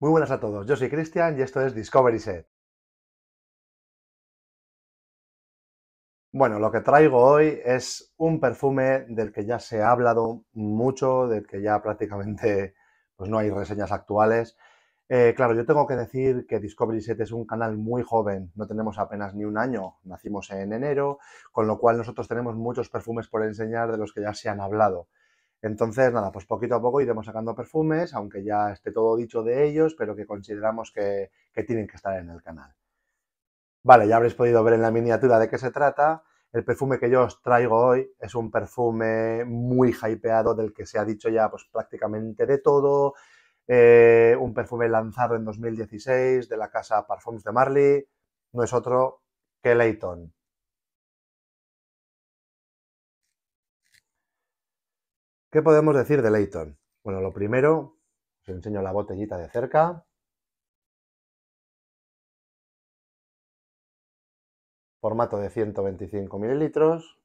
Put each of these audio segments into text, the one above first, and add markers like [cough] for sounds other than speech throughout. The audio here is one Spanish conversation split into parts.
Muy buenas a todos, yo soy Cristian y esto es Discovery Set. Bueno, lo que traigo hoy es un perfume del que ya se ha hablado mucho, del que ya prácticamente pues no hay reseñas actuales. Eh, claro, yo tengo que decir que Discovery Set es un canal muy joven, no tenemos apenas ni un año, nacimos en enero, con lo cual nosotros tenemos muchos perfumes por enseñar de los que ya se han hablado. Entonces, nada, pues poquito a poco iremos sacando perfumes, aunque ya esté todo dicho de ellos, pero que consideramos que, tienen que estar en el canal. Vale, ya habréis podido ver en la miniatura de qué se trata. El perfume que yo os traigo hoy es un perfume muy hypeado, del que se ha dicho ya pues, prácticamente de todo. Eh, un perfume lanzado en 2016 de la casa Parfums de Marley. No es otro que Leighton. ¿Qué podemos decir de Leighton? Bueno, lo primero, os enseño la botellita de cerca. Formato de 125 mililitros.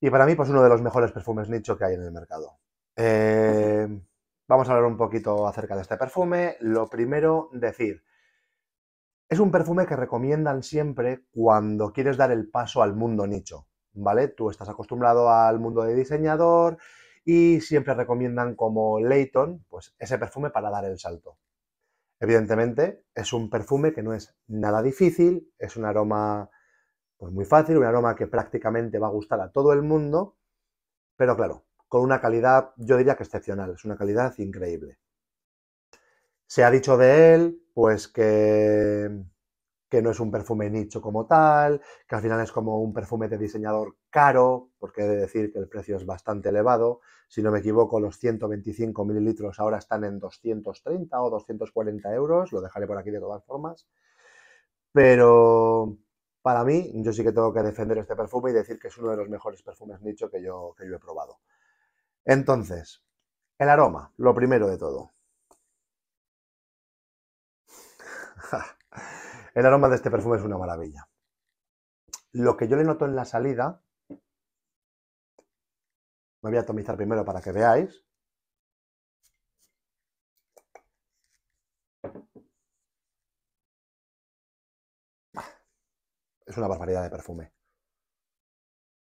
Y para mí, pues uno de los mejores perfumes nicho que hay en el mercado. Eh, vamos a hablar un poquito acerca de este perfume. Lo primero, decir, es un perfume que recomiendan siempre cuando quieres dar el paso al mundo nicho. ¿vale? Tú estás acostumbrado al mundo de diseñador y siempre recomiendan como Layton, pues ese perfume para dar el salto. Evidentemente, es un perfume que no es nada difícil, es un aroma pues muy fácil, un aroma que prácticamente va a gustar a todo el mundo, pero claro, con una calidad, yo diría que excepcional, es una calidad increíble. Se ha dicho de él, pues que que no es un perfume nicho como tal, que al final es como un perfume de diseñador caro, porque he de decir que el precio es bastante elevado. Si no me equivoco, los 125 mililitros ahora están en 230 o 240 euros, lo dejaré por aquí de todas formas. Pero para mí, yo sí que tengo que defender este perfume y decir que es uno de los mejores perfumes nicho que yo, que yo he probado. Entonces, el aroma, lo primero de todo. [laughs] El aroma de este perfume es una maravilla. Lo que yo le noto en la salida, me voy a atomizar primero para que veáis. Es una barbaridad de perfume.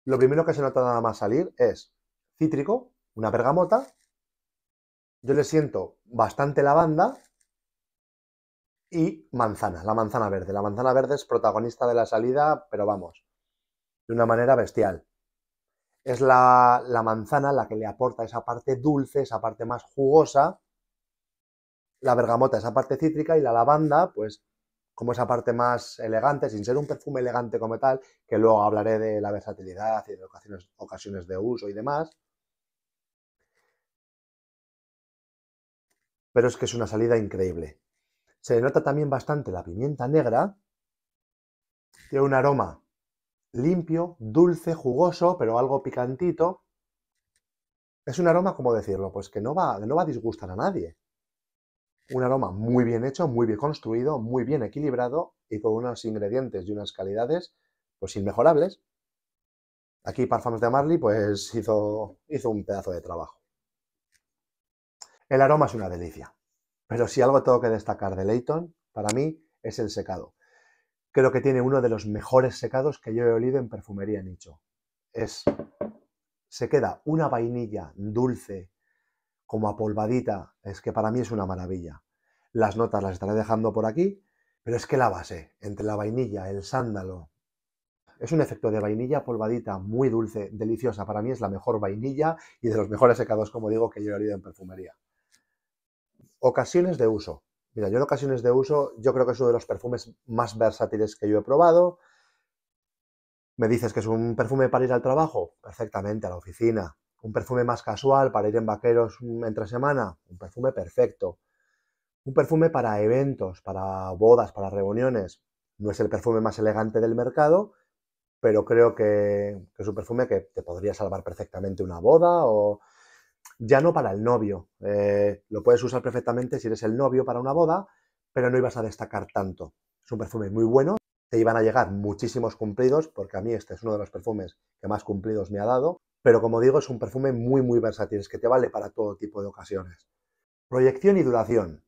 Lo primero que se nota nada más salir es cítrico, una bergamota. Yo le siento bastante lavanda, y Manzana, la manzana verde. La manzana verde es protagonista de la salida, pero vamos, de una manera bestial. Es la, la manzana la que le aporta esa parte dulce, esa parte más jugosa, la bergamota esa parte cítrica y la lavanda, pues como esa parte más elegante, sin ser un perfume elegante como tal, que luego hablaré de la versatilidad y de ocasiones, ocasiones de uso y demás. Pero es que es una salida increíble. Se nota también bastante la pimienta negra. Tiene un aroma limpio, dulce, jugoso, pero algo picantito. Es un aroma, ¿cómo decirlo, pues que no va, a disgustar a nadie. Un aroma muy bien hecho, muy bien construido, muy bien equilibrado y con unos ingredientes y unas calidades pues inmejorables. Aquí Parfums de Marley pues hizo un pedazo de trabajo. El aroma es una delicia. Pero si algo tengo que destacar de Leighton, para mí es el secado. Creo que tiene uno de los mejores secados que yo he olido en perfumería nicho. Es se queda una vainilla dulce como apolvadita, es que para mí es una maravilla. Las notas las estaré dejando por aquí, pero es que la base entre la vainilla, el sándalo, es un efecto de vainilla polvadita muy dulce, deliciosa. Para mí es la mejor vainilla y de los mejores secados, como digo, que yo he olido en perfumería. Ocasiones de uso. Mira, yo en ocasiones de uso, yo creo que es uno de los perfumes más versátiles que yo he probado. Me dices que es un perfume para ir al trabajo, perfectamente, a la oficina. Un perfume más casual para ir en vaqueros entre semana, un perfume perfecto. Un perfume para eventos, para bodas, para reuniones. No es el perfume más elegante del mercado, pero creo que, es un perfume que te podría salvar perfectamente una boda o, ya no para el novio. Eh, lo puedes usar perfectamente si eres el novio para una boda, pero no ibas a destacar tanto. Es un perfume muy bueno, te iban a llegar muchísimos cumplidos, porque a mí este es uno de los perfumes que más cumplidos me ha dado, pero como digo, es un perfume muy, muy versátil, es que te vale para todo tipo de ocasiones. Proyección y duración.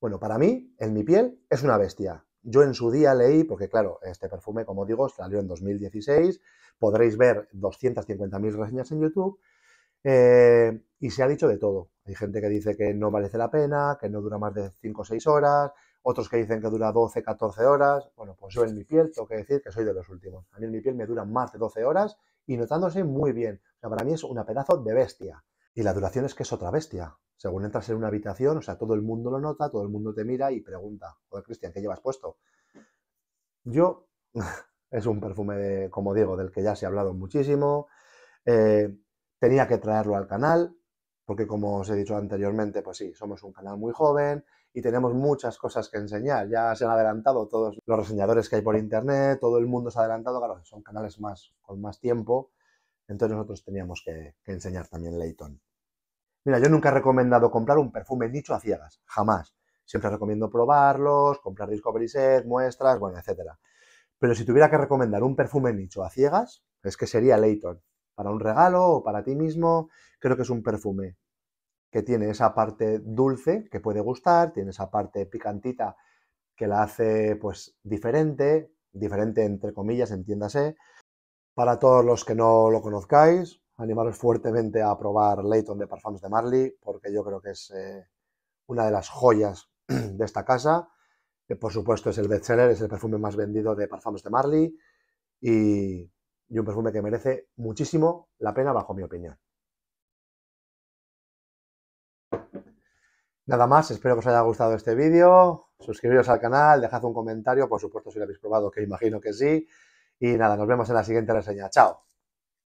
Bueno, para mí, en mi piel, es una bestia. Yo en su día leí, porque claro, este perfume, como digo, salió en 2016, podréis ver 250.000 reseñas en YouTube, eh, y se ha dicho de todo. Hay gente que dice que no vale la pena, que no dura más de 5 o 6 horas, otros que dicen que dura 12, 14 horas. Bueno, pues yo en mi piel tengo que decir que soy de los últimos. A mí en mi piel me dura más de 12 horas y notándose muy bien. O sea, para mí es una pedazo de bestia. Y la duración es que es otra bestia. Según entras en una habitación, o sea, todo el mundo lo nota, todo el mundo te mira y pregunta, joder, Cristian, ¿qué llevas puesto? Yo, [laughs] es un perfume, de, como digo, del que ya se ha hablado muchísimo. Eh, Tenía que traerlo al canal, porque como os he dicho anteriormente, pues sí, somos un canal muy joven y tenemos muchas cosas que enseñar. Ya se han adelantado todos los reseñadores que hay por internet, todo el mundo se ha adelantado, claro, son canales más con más tiempo, entonces nosotros teníamos que, enseñar también Leighton. Mira, yo nunca he recomendado comprar un perfume nicho a ciegas, jamás. Siempre recomiendo probarlos, comprar Discovery Set, muestras, bueno, etcétera. Pero si tuviera que recomendar un perfume nicho a ciegas, es que sería Leighton para un regalo o para ti mismo. Creo que es un perfume que tiene esa parte dulce que puede gustar, tiene esa parte picantita que la hace pues diferente, diferente entre comillas, entiéndase. Para todos los que no lo conozcáis, animaros fuertemente a probar Leighton de Parfums de Marley, porque yo creo que es eh, una de las joyas [clears throat] de esta casa. Que por supuesto es el bestseller, es el perfume más vendido de Parfums de Marley y y un perfume que merece muchísimo la pena bajo mi opinión. Nada más, espero que os haya gustado este vídeo, suscribiros al canal, dejad un comentario, por supuesto si lo habéis probado, que imagino que sí, y nada, nos vemos en la siguiente reseña. Chao.